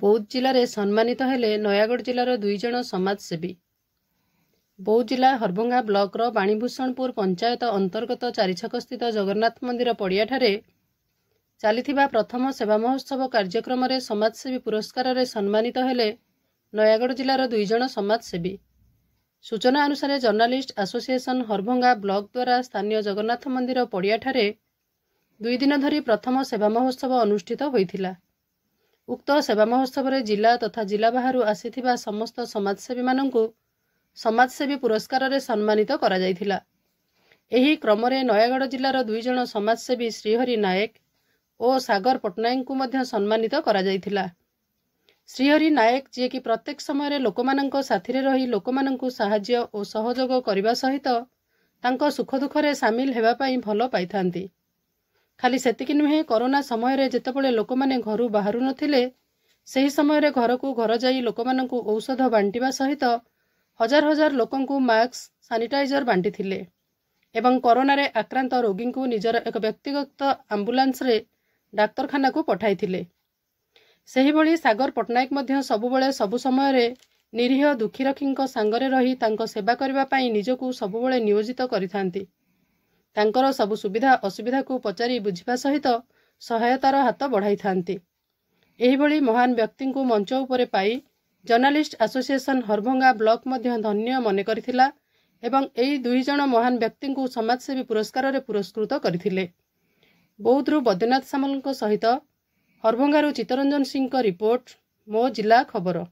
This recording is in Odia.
ବୌଦ୍ଧ ଜିଲ୍ଲାରେ ସମ୍ମାନିତ ହେଲେ ନୟାଗଡ଼ ଜିଲ୍ଲାର ଦୁଇଜଣ ସମାଜସେବୀ ବୌଦ୍ଧ ଜିଲ୍ଲା ହରଭଙ୍ଗା ବ୍ଲକର ବାଣୀଭୂଷଣପୁର ପଞ୍ଚାୟତ ଅନ୍ତର୍ଗତ ଚାରିଛକସ୍ଥିତ ଜଗନ୍ନାଥ ମନ୍ଦିର ପଡ଼ିଆଠାରେ ଚାଲିଥିବା ପ୍ରଥମ ସେବା ମହୋତ୍ସବ କାର୍ଯ୍ୟକ୍ରମରେ ସମାଜସେବୀ ପୁରସ୍କାରରେ ସମ୍ମାନିତ ହେଲେ ନୟାଗଡ଼ ଜିଲ୍ଲାର ଦୁଇଜଣ ସମାଜସେବୀ ସୂଚନା ଅନୁସାରେ ଜର୍ଣ୍ଣାଲିଷ୍ଟ ଆସୋସିଏସନ୍ ହରଭଙ୍ଗା ବ୍ଲକ ଦ୍ୱାରା ସ୍ଥାନୀୟ ଜଗନ୍ନାଥ ମନ୍ଦିର ପଡ଼ିଆଠାରେ ଦୁଇ ଦିନ ଧରି ପ୍ରଥମ ସେବା ମହୋତ୍ସବ ଅନୁଷ୍ଠିତ ହୋଇଥିଲା ଉକ୍ତ ସେବା ମହୋତ୍ସବରେ ଜିଲ୍ଲା ତଥା ଜିଲ୍ଲା ବାହାରୁ ଆସିଥିବା ସମସ୍ତ ସମାଜସେବୀମାନଙ୍କୁ ସମାଜସେବୀ ପୁରସ୍କାରରେ ସମ୍ମାନିତ କରାଯାଇଥିଲା ଏହି କ୍ରମରେ ନୟାଗଡ଼ ଜିଲ୍ଲାର ଦୁଇଜଣ ସମାଜସେବୀ ଶ୍ରୀହରି ନାୟକ ଓ ସାଗର ପଟ୍ଟନାୟକଙ୍କୁ ମଧ୍ୟ ସମ୍ମାନିତ କରାଯାଇଥିଲା ଶ୍ରୀହରି ନାୟକ ଯିଏକି ପ୍ରତ୍ୟେକ ସମୟରେ ଲୋକମାନଙ୍କ ସାଥିରେ ରହି ଲୋକମାନଙ୍କୁ ସାହାଯ୍ୟ ଓ ସହଯୋଗ କରିବା ସହିତ ତାଙ୍କ ସୁଖଦୁଃଖରେ ସାମିଲ ହେବା ପାଇଁ ଭଲ ପାଇଥାନ୍ତି ଖାଲି ସେତିକି ନୁହେଁ କରୋନା ସମୟରେ ଯେତେବେଳେ ଲୋକମାନେ ଘରୁ ବାହାରୁ ନଥିଲେ ସେହି ସମୟରେ ଘରକୁ ଘର ଯାଇ ଲୋକମାନଙ୍କୁ ଔଷଧ ବାଣ୍ଟିବା ସହିତ ହଜାର ହଜାର ଲୋକଙ୍କୁ ମାସ୍କ ସାନିଟାଇଜର ବାଣ୍ଟିଥିଲେ ଏବଂ କରୋନାରେ ଆକ୍ରାନ୍ତ ରୋଗୀଙ୍କୁ ନିଜର ଏକ ବ୍ୟକ୍ତିଗତ ଆମ୍ବୁଲାନ୍ସରେ ଡାକ୍ତରଖାନାକୁ ପଠାଇଥିଲେ ସେହିଭଳି ସାଗର ପଟ୍ଟନାୟକ ମଧ୍ୟ ସବୁବେଳେ ସବୁ ସମୟରେ ନିରୀହ ଦୁଃଖୀରକ୍ଷୀଙ୍କ ସାଙ୍ଗରେ ରହି ତାଙ୍କ ସେବା କରିବା ପାଇଁ ନିଜକୁ ସବୁବେଳେ ନିୟୋଜିତ କରିଥାନ୍ତି ତାଙ୍କର ସବୁ ସୁବିଧା ଅସୁବିଧାକୁ ପଚାରି ବୁଝିବା ସହିତ ସହାୟତାର ହାତ ବଢ଼ାଇଥାନ୍ତି ଏହିଭଳି ମହାନ ବ୍ୟକ୍ତିଙ୍କୁ ମଞ୍ଚ ଉପରେ ପାଇ ଜର୍ଣ୍ଣାଲିଷ୍ଟ ଆସୋସିଏସନ୍ ହରଭଙ୍ଗା ବ୍ଲକ୍ ମଧ୍ୟ ଧନ୍ୟ ମନେ କରିଥିଲା ଏବଂ ଏହି ଦୁଇଜଣ ମହାନ ବ୍ୟକ୍ତିଙ୍କୁ ସମାଜସେବୀ ପୁରସ୍କାରରେ ପୁରସ୍କୃତ କରିଥିଲେ ବୌଦ୍ଧରୁ ବୈଦ୍ୟନାଥ ସାମଲଙ୍କ ସହିତ ହରଭଙ୍ଗାରୁ ଚିତ୍ତରଞ୍ଜନ ସିଂଙ୍କ ରିପୋର୍ଟ ମୋ ଜିଲ୍ଲା ଖବର